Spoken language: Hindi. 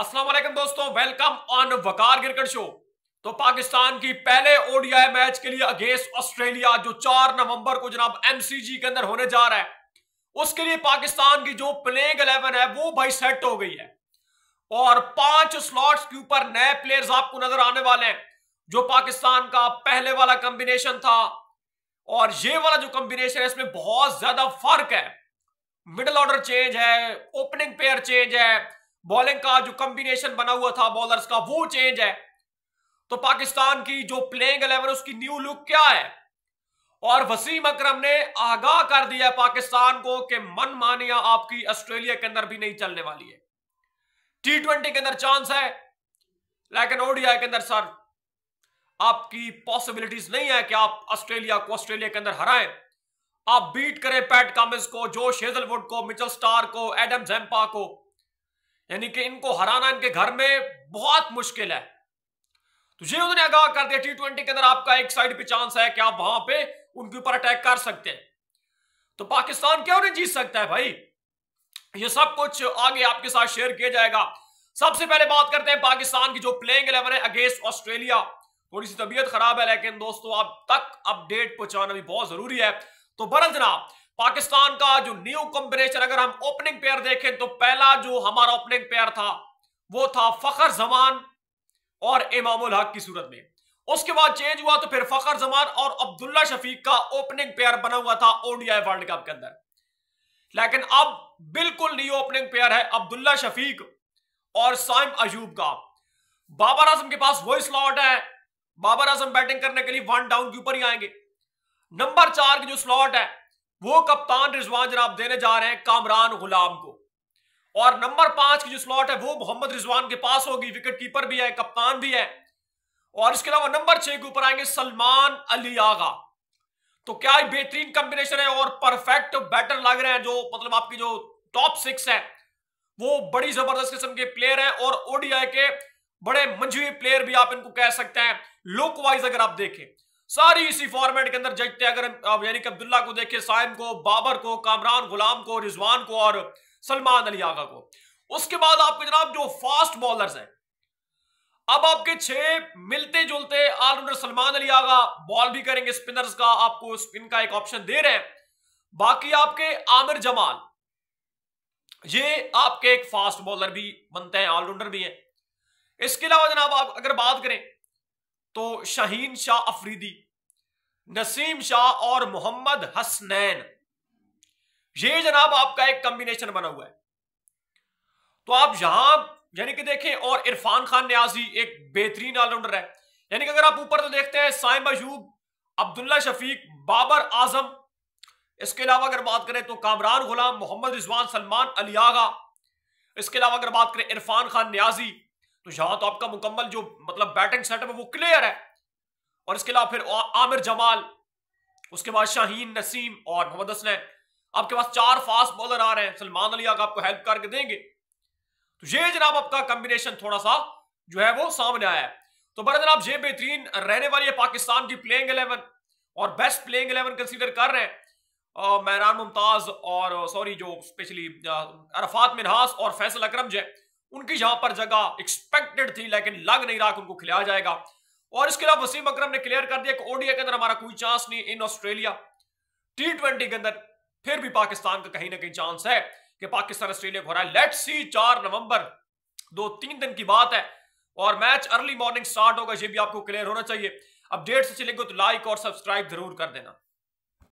अस्सलाम वालेकुम दोस्तों welcome on Waqar cricket show तो पाकिस्तान की पहले ओडीआई मैच के लिए अगेंस्ट ऑस्ट्रेलिया जो 4 नवंबर को जनाब एमसीजी के अंदर होने जा रहा है उसके लिए पाकिस्तान की जो प्लेइंग 11 है वो भाई सेट हो गई है और पांच स्लॉट्स के ऊपर नए प्लेयर्स आपको नजर आने वाले हैं जो पाकिस्तान का पहले वाला कॉम्बिनेशन था और ये वाला जो कॉम्बिनेशन है इसमें बहुत ज्यादा फर्क है मिडल ऑर्डर चेंज है ओपनिंग पेयर चेंज है बॉलिंग का जो कॉम्बिनेशन बना हुआ था बॉलर्स का वो चेंज है तो पाकिस्तान की जो प्लेइंग इलेवन उसकी न्यू लुक क्या है और वसीम अकरम ने आगाह कर दिया है पाकिस्तान को कि मानिया आपकी ऑस्ट्रेलिया के अंदर भी नहीं चलने वाली है टी ट्वेंटी के अंदर चांस है लेकिन ओडिया के अंदर सर आपकी पॉसिबिलिटीज नहीं है कि आप ऑस्ट्रेलिया को ऑस्ट्रेलिया के अंदर हराएं आप बीट करें पैट कामिस को जोश हेजलवुड को मिचल स्टार को एडम जेम्पा को यानी कि इनको हराना इनके घर में बहुत मुश्किल है तो ये उन्होंने आगाह कर दिया टी ट्वेंटी के अंदर आपका एक साइड पे चांस है कि आप वहां पे उनके ऊपर अटैक कर सकते हैं तो पाकिस्तान क्यों नहीं जीत सकता है भाई ये सब कुछ आगे आपके साथ शेयर किया जाएगा सबसे पहले बात करते हैं पाकिस्तान की जो प्लेइंग इलेवन है अगेंस्ट ऑस्ट्रेलिया थोड़ी सी तबीयत खराब है लेकिन दोस्तों आप तक अपडेट पहुंचाना भी बहुत जरूरी है तो बरल जनाब पाकिस्तान का जो न्यू कॉम्बिनेशन अगर हम ओपनिंग पेयर देखें तो पहला जो हमारा ओपनिंग पेयर था वो था फखर जमान और इमामुल हक की सूरत में उसके बाद चेंज हुआ तो फिर फखर जमान और अब्दुल्ला शफीक का ओपनिंग पेयर बना हुआ था ओडीआई वर्ल्ड कप के अंदर लेकिन अब बिल्कुल न्यू ओपनिंग पेयर है अब्दुल्ला शफीक और साइम अजूब का बाबर आजम के पास वही स्लॉट है बाबर आजम बैटिंग करने के लिए वन डाउन के ऊपर ही आएंगे नंबर चार की जो स्लॉट है वो कप्तान रिजवान जनाब देने जा रहे हैं कामरान गुलाम को और नंबर पांच की जो स्लॉट है वो मोहम्मद रिजवान के पास होगी विकेट कीपर भी है कप्तान भी है और इसके अलावा नंबर छह के ऊपर आएंगे सलमान अली आगा तो क्या बेहतरीन कॉम्बिनेशन है और परफेक्ट बैटर लग रहे हैं जो मतलब आपकी जो टॉप सिक्स है वो बड़ी जबरदस्त किस्म के प्लेयर हैं और ओडीआई के बड़े मंझुए प्लेयर भी आप इनको कह सकते हैं लुक वाइज अगर आप देखें सारी इसी फॉर्मेट के अंदर जजते अगर यानी कि अब्दुल्ला को देखे साइम को बाबर को कामरान गुलाम को रिजवान को और सलमान अली आगा को उसके बाद आपके जनाब जो फास्ट बॉलर्स हैं अब आपके छह मिलते जुलते ऑलराउंडर सलमान अली आगा बॉल भी करेंगे स्पिनर्स का आपको स्पिन का एक ऑप्शन दे रहे हैं बाकी आपके आमिर जमाल ये आपके एक फास्ट बॉलर भी बनते हैं ऑलराउंडर भी हैं इसके अलावा जनाब आप अगर बात करें तो शहीन शाह अफरीदी नसीम शाह और मोहम्मद हसनैन ये जनाब आपका एक कॉम्बिनेशन बना हुआ है तो आप यहां यानी कि देखें और इरफान खान न्याजी एक बेहतरीन ऑलराउंडर है यानी कि अगर आप ऊपर तो देखते हैं साइम अयूब अब्दुल्ला शफीक बाबर आजम इसके अलावा अगर बात करें तो कामरान गुलाम मोहम्मद रिजवान सलमान अलियागा इसके अलावा अगर बात करें इरफान खान न्याजी तो यहां तो आपका मुकम्मल जो मतलब बैटिंग सेटअप है वो क्लियर है और इसके अलावा फिर आमिर जमाल उसके बाद शाहीन नसीम और मोहम्मद हसनैन आपके पास चार फास्ट बॉलर आ रहे हैं सलमान अली आग आपको हेल्प करके देंगे तो ये जनाब आपका कॉम्बिनेशन थोड़ा सा जो है वो सामने आया है तो बड़े जनाब ये बेहतरीन रहने वाली है पाकिस्तान की प्लेइंग इलेवन और बेस्ट प्लेइंग इलेवन कंसीडर कर रहे हैं मैरान मुमताज और सॉरी जो स्पेशली अरफात मिनहास और फैसल अक्रम जो है उनकी यहां पर जगह एक्सपेक्टेड थी लेकिन लग नहीं रहा कि उनको खिलाया जाएगा और इसके अलावा वसीम अक्रम ने क्लियर कर दिया कि के अंदर हमारा कोई चांस नहीं इन ऑस्ट्रेलिया टी ट्वेंटी के अंदर फिर भी पाकिस्तान का कहीं ना कहीं चांस है कि पाकिस्तान ऑस्ट्रेलिया को लेट सी चार नवंबर दो तीन दिन की बात है और मैच अर्ली मॉर्निंग स्टार्ट होगा ये भी आपको क्लियर होना चाहिए अपडेट्स अच्छे लगे तो लाइक और सब्सक्राइब जरूर कर देना